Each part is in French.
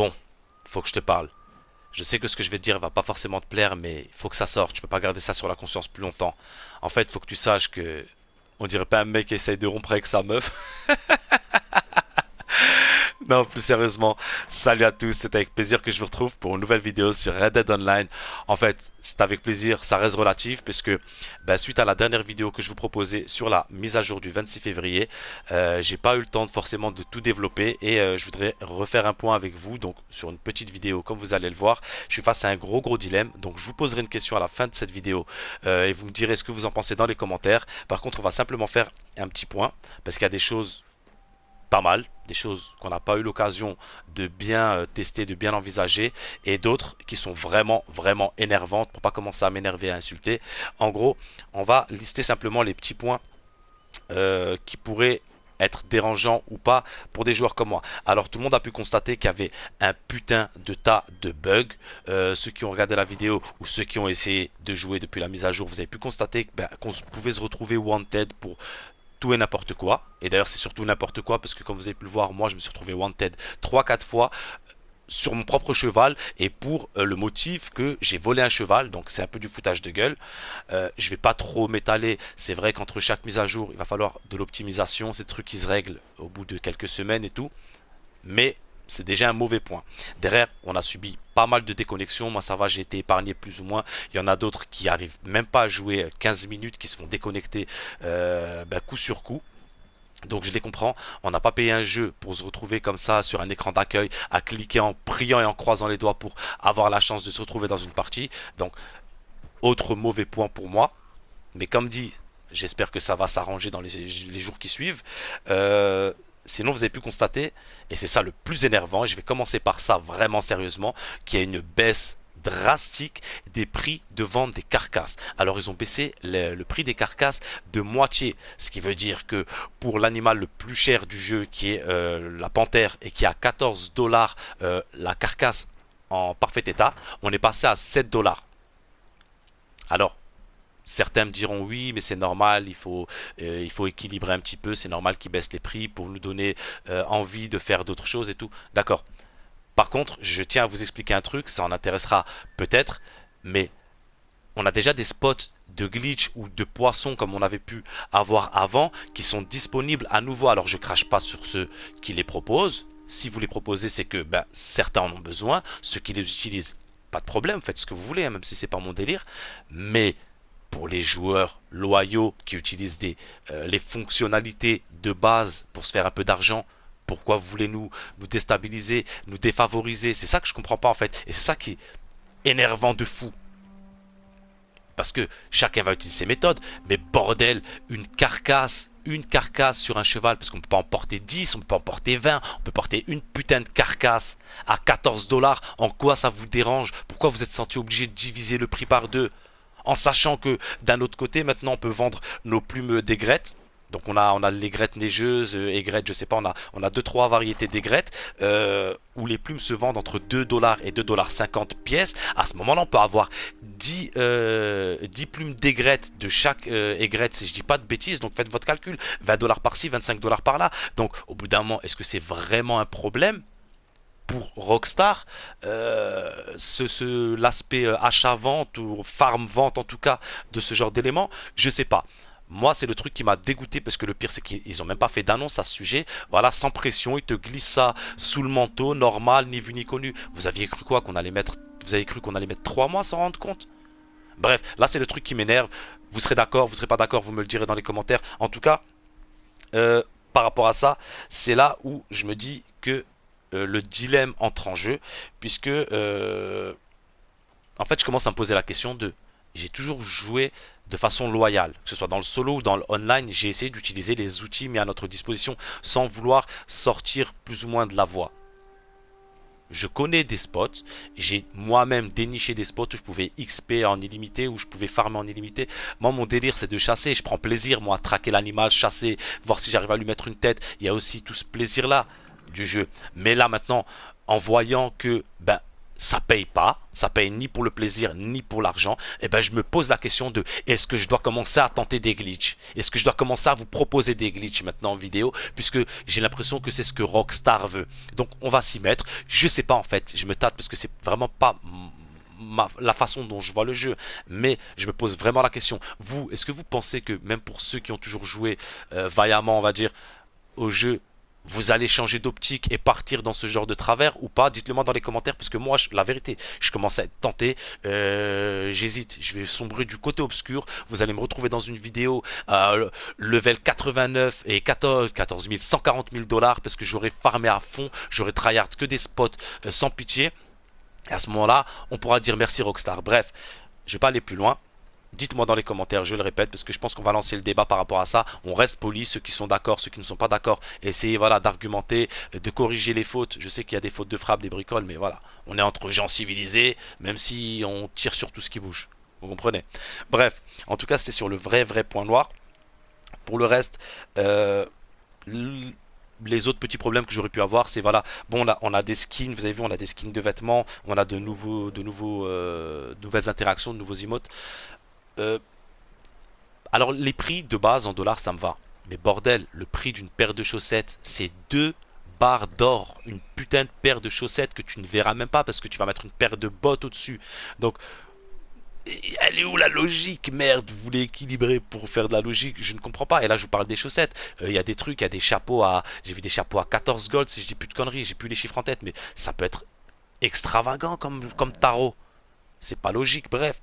Bon, faut que je te parle. Je sais que ce que je vais te dire va pas forcément te plaire, mais faut que ça sorte. je peux pas garder ça sur la conscience plus longtemps. En fait, faut que tu saches que. On dirait pas un mec qui essaye de rompre avec sa meuf. Non, plus sérieusement, salut à tous, c'est avec plaisir que je vous retrouve pour une nouvelle vidéo sur Red Dead Online. En fait, c'est avec plaisir, ça reste relatif, puisque bah, suite à la dernière vidéo que je vous proposais sur la mise à jour du 26 février, euh, j'ai pas eu le temps de, forcément de tout développer, et euh, je voudrais refaire un point avec vous, donc sur une petite vidéo, comme vous allez le voir. Je suis face à un gros gros dilemme, donc je vous poserai une question à la fin de cette vidéo, euh, et vous me direz ce que vous en pensez dans les commentaires. Par contre, on va simplement faire un petit point, parce qu'il y a des choses pas mal, des choses qu'on n'a pas eu l'occasion de bien euh, tester, de bien envisager, et d'autres qui sont vraiment, vraiment énervantes, pour pas commencer à m'énerver, à insulter. En gros, on va lister simplement les petits points euh, qui pourraient être dérangeants ou pas pour des joueurs comme moi. Alors tout le monde a pu constater qu'il y avait un putain de tas de bugs. Euh, ceux qui ont regardé la vidéo ou ceux qui ont essayé de jouer depuis la mise à jour, vous avez pu constater ben, qu'on pouvait se retrouver wanted pour tout et n'importe quoi. Et d'ailleurs, c'est surtout n'importe quoi parce que, comme vous avez pu le voir, moi, je me suis retrouvé wanted 3-4 fois euh, sur mon propre cheval et pour euh, le motif que j'ai volé un cheval, donc c'est un peu du foutage de gueule. Euh, je vais pas trop m'étaler. C'est vrai qu'entre chaque mise à jour, il va falloir de l'optimisation, ces trucs qui se règlent au bout de quelques semaines et tout. Mais c'est déjà un mauvais point. Derrière, on a subi pas mal de déconnexions. Moi, ça va, j'ai été épargné plus ou moins. Il y en a d'autres qui arrivent même pas à jouer 15 euh, minutes, qui se font déconnecter euh, bah, coup sur coup. Donc je les comprends, on n'a pas payé un jeu pour se retrouver comme ça sur un écran d'accueil à cliquer en priant et en croisant les doigts pour avoir la chance de se retrouver dans une partie. Donc autre mauvais point pour moi. Mais comme dit, j'espère que ça va s'arranger dans les, les, jours qui suivent. Euh, Sinon, vous avez pu constater, et c'est ça le plus énervant, et je vais commencer par ça vraiment sérieusement, qu'il y a une baisse drastique des prix de vente des carcasses. Alors ils ont baissé le, prix des carcasses de moitié, ce qui veut dire que pour l'animal le plus cher du jeu qui est euh, la panthère et qui a 14 dollars euh, la carcasse en parfait état, on est passé à 7 dollars. Alors Certains me diront oui, mais c'est normal, il faut, euh, il faut équilibrer un petit peu, c'est normal qu'ils baissent les prix pour nous donner euh, envie de faire d'autres choses et tout. D'accord. Par contre, je tiens à vous expliquer un truc, ça en intéressera peut-être, mais on a déjà des spots de glitch ou de poissons comme on avait pu avoir avant qui sont disponibles à nouveau. Alors je crache pas sur ceux qui les proposent. Si vous les proposez, c'est que ben, certains en ont besoin. Ceux qui les utilisent, pas de problème, faites ce que vous voulez, hein, même si c'est pas mon délire. Mais pour les joueurs loyaux qui utilisent des, euh, les fonctionnalités de base pour se faire un peu d'argent. Pourquoi vous voulez nous, nous déstabiliser, nous défavoriser C'est ça que je comprends pas en fait. Et c'est ça qui est énervant de fou. Parce que chacun va utiliser ses méthodes. Mais bordel, une carcasse, une carcasse sur un cheval, parce qu'on ne peut pas en porter 10, on peut pas en porter 20, on peut porter une putain de carcasse à 14 dollars. En quoi ça vous dérange Pourquoi vous êtes senti obligé de diviser le prix par deux en sachant que d'un autre côté, maintenant, on peut vendre nos plumes d'aigrettes. Donc on a, on a l'aigrette neigeuse, aigrette, je sais pas, on a, on a 2-3 variétés d'aigrettes euh, où les plumes se vendent entre 2 dollars et 2 dollars 50 pièces. À ce moment-là, on peut avoir 10, euh, plumes d'aigrette de chaque aigrette, euh, si je dis pas de bêtises. Donc faites votre calcul, 20 dollars par-ci, 25 dollars par-là. Donc au bout d'un moment, est-ce que c'est vraiment un problème pour Rockstar, euh, ce, l'aspect euh, achat-vente ou farm-vente en tout cas de ce genre d'éléments, je sais pas. Moi, c'est le truc qui m'a dégoûté parce que le pire, c'est qu'ils ont même pas fait d'annonce à ce sujet. Voilà, sans pression, ils te glissent ça sous le manteau, normal, ni vu ni connu. Vous aviez cru quoi qu'on allait mettre Vous avez cru qu'on allait mettre 3 mois sans rendre compte Bref, là, c'est le truc qui m'énerve. Vous serez d'accord, vous serez pas d'accord, vous me le direz dans les commentaires. En tout cas, euh, par rapport à ça, c'est là où je me dis que euh, le dilemme entre en jeu, puisque euh, en fait je commence à me poser la question de j'ai toujours joué de façon loyale, que ce soit dans le solo ou dans le online, j'ai essayé d'utiliser les outils mis à notre disposition sans vouloir sortir plus ou moins de la voie. Je connais des spots, j'ai moi-même déniché des spots où je pouvais XP en illimité, où je pouvais farmer en illimité. Moi, mon délire, c'est de chasser. Je prends plaisir, moi, à traquer l'animal, chasser, voir si j'arrive à lui mettre une tête. Il y a aussi tout ce plaisir-là du jeu. Mais là maintenant, en voyant que ben, ça paye pas, ça paye ni pour le plaisir ni pour l'argent, et eh ben je me pose la question de est-ce que je dois commencer à tenter des glitches Est-ce que je dois commencer à vous proposer des glitches maintenant en vidéo puisque j'ai l'impression que c'est ce que Rockstar veut. Donc on va s'y mettre. Je sais pas en fait, je me tâte parce que c'est vraiment pas la façon dont je vois le jeu, mais je me pose vraiment la question. Vous, est-ce que vous pensez que même pour ceux qui ont toujours joué euh, vaillamment, on va dire au jeu, vous allez changer d'optique et partir dans ce genre de travers ou pas Dites-le moi dans les commentaires puisque moi, la vérité, je commence à être tenté. Euh, j'hésite, je vais sombrer du côté obscur. Vous allez me retrouver dans une vidéo à euh, level 89 et 14, 000, 140 000 dollars parce que j'aurais farmé à fond, j'aurais tryhard que des spots euh, sans pitié. Et à ce moment-là, on pourra dire merci Rockstar. Bref, je vais pas aller plus loin. Dites-moi dans les commentaires, je le répète, parce que je pense qu'on va lancer le débat par rapport à ça. On reste poli, ceux qui sont d'accord, ceux qui ne sont pas d'accord. Essayez voilà, d'argumenter, euh, de corriger les fautes. Je sais qu'il y a des fautes de frappe, des bricoles, mais voilà. On est entre gens civilisés, même si on tire sur tout ce qui bouge. Vous comprenez Bref, en tout cas, c'était sur le vrai, vrai point noir. Pour le reste, euh, les autres petits problèmes que j'aurais pu avoir, c'est voilà, bon, là, on a des skins, vous avez vu, on a des skins de vêtements, on a de nouveaux, de nouveaux, euh, nouvelles interactions, de nouveaux emotes. Euh, alors les prix de base en dollars, ça me va. Mais bordel, le prix d'une paire de chaussettes, c'est deux barres d'or. Une putain de paire de chaussettes que tu ne verras même pas parce que tu vas mettre une paire de bottes au-dessus. Donc, elle est où la logique Merde, vous voulez équilibrer pour faire de la logique Je ne comprends pas. Et là, je vous parle des chaussettes. Euh, il y a des trucs, il y a des chapeaux à... J'ai vu des chapeaux à 14 gold, si je dis plus de conneries, j'ai plus les chiffres en tête. Mais ça peut être extravagant comme, comme tarot. C'est pas logique, bref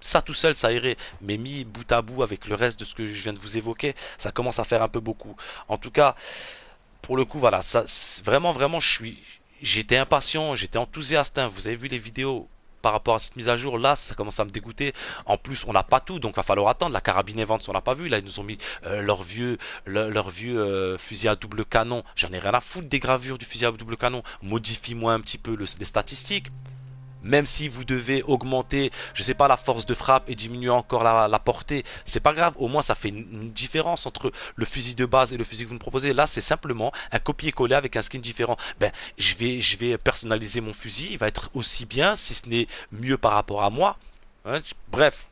ça tout seul, ça irait. Mais mis bout à bout avec le reste de ce que je viens de vous évoquer, ça commence à faire un peu beaucoup. En tout cas, pour le coup, voilà, vraiment, vraiment, je suis, j'étais impatient, j'étais enthousiaste. Hein. Vous avez vu les vidéos par rapport à cette mise à jour, là, ça commence à me dégoûter. En plus, on n'a pas tout, donc il va falloir attendre. La carabine Evans, on n'a pas vu. Là, ils nous ont mis euh, leur vieux, leur vieux euh, fusil à double canon. J'en ai rien à foutre des gravures du fusil à double canon. Modifie-moi un petit peu les statistiques. Même si vous devez augmenter, je sais pas, la force de frappe et diminuer encore la, portée, c'est pas grave. Au moins, ça fait une différence entre le fusil de base et le fusil que vous me proposez. Là, c'est simplement un copier-coller avec un skin différent. Ben, je vais, je vais personnaliser mon fusil. Il va être aussi bien, si ce n'est mieux par rapport à moi. Hein, bref,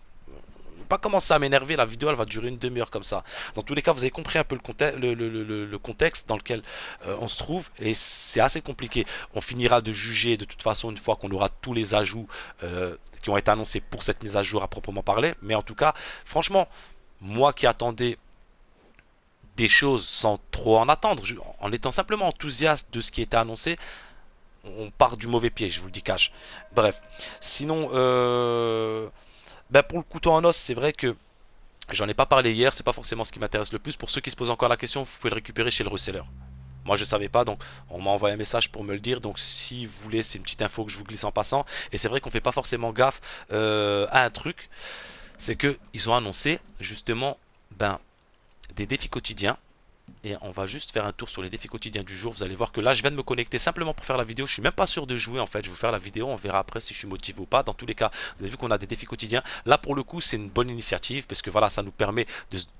pas commencer à m'énerver, la vidéo elle va durer une demi-heure comme ça. Dans tous les cas, vous avez compris un peu le, contexte, le, contexte dans lequel euh, on se trouve et c'est assez compliqué. On finira de juger de toute façon une fois qu'on aura tous les ajouts euh, qui ont été annoncés pour cette mise à jour à proprement parler. Mais en tout cas, franchement, moi qui attendais des choses sans trop en attendre, en étant simplement enthousiaste de ce qui était annoncé, on part du mauvais pied, je vous le dis cash. Bref, sinon, euh, ben pour le couteau en os, c'est vrai que j'en ai pas parlé hier, c'est pas forcément ce qui m'intéresse le plus. Pour ceux qui se posent encore la question, vous pouvez le récupérer chez le reseller. Moi je savais pas donc on m'a envoyé un message pour me le dire donc si vous voulez c'est une petite info que je vous glisse en passant et c'est vrai qu'on fait pas forcément gaffe euh, à un truc c'est que ils ont annoncé justement ben des défis quotidiens et on va juste faire un tour sur les défis quotidiens du jour. Vous allez voir que là, je viens de me connecter simplement pour faire la vidéo. Je suis même pas sûr de jouer en fait. Je vais vous faire la vidéo, on verra après si je suis motivé ou pas. Dans tous les cas, vous avez vu qu'on a des défis quotidiens. Là, pour le coup, c'est une bonne initiative parce que voilà, ça nous permet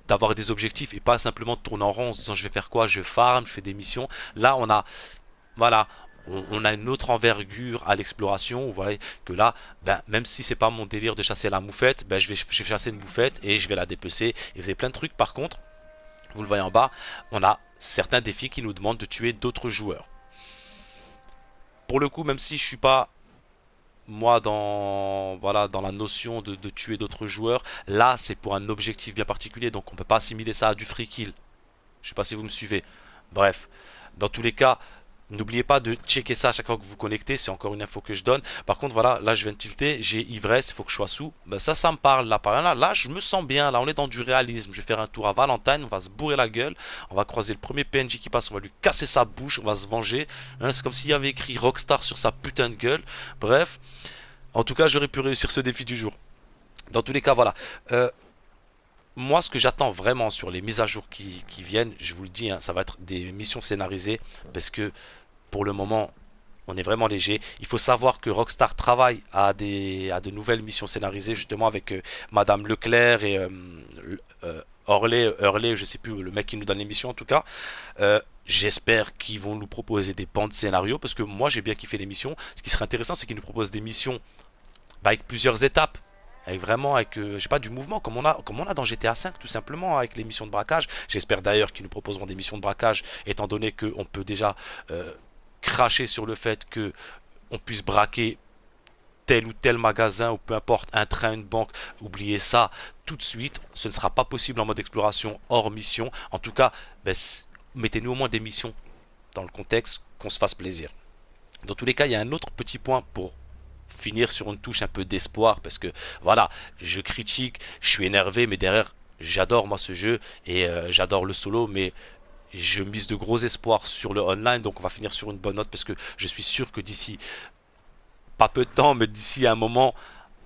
d'avoir des objectifs et pas simplement de tourner en rond en se disant je vais faire quoi, je farm, je fais des missions. Là, on a voilà, on, a une autre envergure à l'exploration. Vous voyez que là, ben, même si c'est pas mon délire de chasser la moufette, ben, je, vais, je vais chasser une moufette et je vais la dépecer. Et vous avez plein de trucs par contre vous le voyez en bas, on a certains défis qui nous demandent de tuer d'autres joueurs. Pour le coup, même si je suis pas moi dans voilà dans la notion de, tuer d'autres joueurs, là c'est pour un objectif bien particulier, donc on peut pas assimiler ça à du free kill. Je sais pas si vous me suivez. Bref, dans tous les cas, N'oubliez pas de checker ça à chaque fois que vous connectez, c'est encore une info que je donne. Par contre, voilà, là je viens de tilter, j'ai ivresse, il faut que je sois sous. Ben, ça, ça me parle là, par là. Là, je me sens bien, là on est dans du réalisme. Je vais faire un tour à Valentine, on va se bourrer la gueule, on va croiser le premier PNJ qui passe, on va lui casser sa bouche, on va se venger. Hein. c'est comme s'il y avait écrit Rockstar sur sa putain de gueule. Bref, en tout cas, j'aurais pu réussir ce défi du jour. Dans tous les cas, voilà. Euh, moi, ce que j'attends vraiment sur les mises à jour qui, viennent, je vous le dis, hein, ça va être des missions scénarisées parce que pour le moment, on est vraiment léger. Il faut savoir que Rockstar travaille à, des, à de nouvelles missions scénarisées, justement avec euh, Madame Leclerc et Orlé, euh, euh, Hurley, je sais plus, le mec qui nous donne les missions, en tout cas. J'espère qu'ils vont nous proposer des pans de scénario parce que moi j'ai bien kiffé les missions. Ce qui serait intéressant, c'est qu'ils nous proposent des missions bah, avec plusieurs étapes avec vraiment avec euh, je sais pas du mouvement comme on a comme on a dans GTA 5 tout simplement avec les missions de braquage. J'espère d'ailleurs qu'ils nous proposeront des missions de braquage étant donné que qu'on peut déjà euh, cracher sur le fait que on puisse braquer tel ou tel magasin ou peu importe, un train, une banque, oubliez ça tout de suite. Ce ne sera pas possible en mode exploration hors mission. En tout cas, ben, mettez-nous au moins des missions dans le contexte, qu'on se fasse plaisir. Dans tous les cas, il y a un autre petit point pour finir sur une touche un peu d'espoir parce que voilà, je critique, je suis énervé, mais derrière, j'adore moi ce jeu et euh, j'adore le solo, mais je mise de gros espoirs sur le online, donc on va finir sur une bonne note parce que je suis sûr que d'ici pas peu de temps, mais d'ici un moment,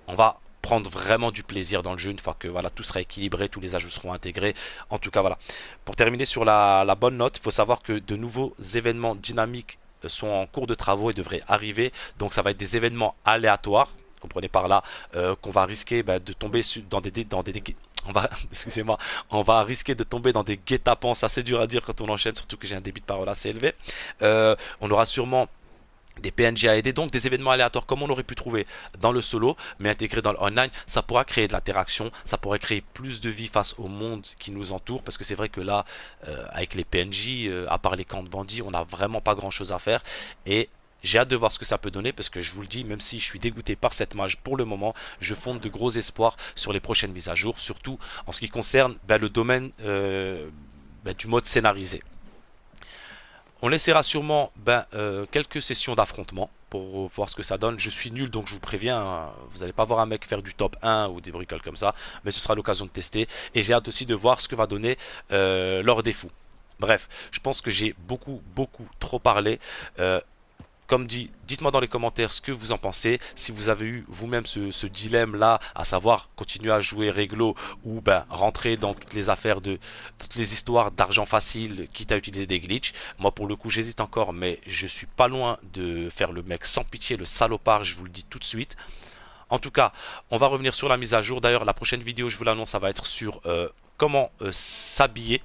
on va prendre vraiment du plaisir dans le jeu une fois que voilà tout sera équilibré, tous les ajouts seront intégrés. En tout cas voilà. Pour terminer sur la, la bonne note, faut savoir que de nouveaux événements dynamiques sont en cours de travaux et devraient arriver. Donc ça va être des événements aléatoires. Comprenez par là euh, qu'on va risquer bah, de tomber dans des, dans des on va, excusez-moi, on va risquer de tomber dans des guet-apens. Ça, c'est dur à dire quand on enchaîne, surtout que j'ai un débit de parole assez élevé. Euh, on aura sûrement des PNJ à aider, donc des événements aléatoires comme on aurait pu trouver dans le solo, mais intégrés dans le online, ça pourra créer de l'interaction, ça pourrait créer plus de vie face au monde qui nous entoure, parce que c'est vrai que là, euh, avec les PNJ, euh, à part les camps de bandits, on n'a vraiment pas grand chose à faire, et j'ai hâte de voir ce que ça peut donner parce que je vous le dis, même si je suis dégoûté par cette mage pour le moment, je fonde de gros espoirs sur les prochaines mises à jour, surtout en ce qui concerne bah, le domaine euh, bah, du mode scénarisé. On laissera sûrement ben, euh, quelques sessions d'affrontement pour voir ce que ça donne. Je suis nul donc je vous préviens, hein. vous n'allez pas voir un mec faire du top 1 ou des bricoles comme ça, mais ce sera l'occasion de tester. Et j'ai hâte aussi de voir ce que va donner leur des fous. Bref, je pense que j'ai beaucoup, beaucoup trop parlé. Euh, comme dit, dites-moi dans les commentaires ce que vous en pensez. Si vous avez eu vous-même ce, dilemme-là, à savoir continuer à jouer réglo ou ben, rentrer dans toutes les affaires de toutes les histoires d'argent facile, quitte à utiliser des glitches. Moi, pour le coup, j'hésite encore, mais je suis pas loin de faire le mec sans pitié, le salopard, je vous le dis tout de suite. En tout cas, on va revenir sur la mise à jour. D'ailleurs, la prochaine vidéo, je vous l'annonce, ça va être sur euh, comment euh, s'habiller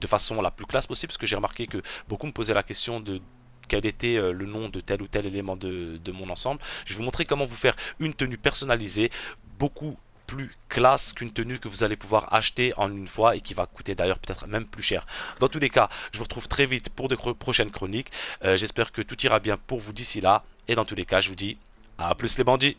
de façon la plus classe possible, parce que j'ai remarqué que beaucoup me posaient la question de quel était euh, le nom de tel ou tel élément de, mon ensemble. Je vais vous montrer comment vous faire une tenue personnalisée, beaucoup plus classe qu'une tenue que vous allez pouvoir acheter en une fois et qui va coûter d'ailleurs peut-être même plus cher. Dans tous les cas, je vous retrouve très vite pour de prochaines chroniques. Euh, j'espère que tout ira bien pour vous d'ici là. Et dans tous les cas, je vous dis à plus les bandits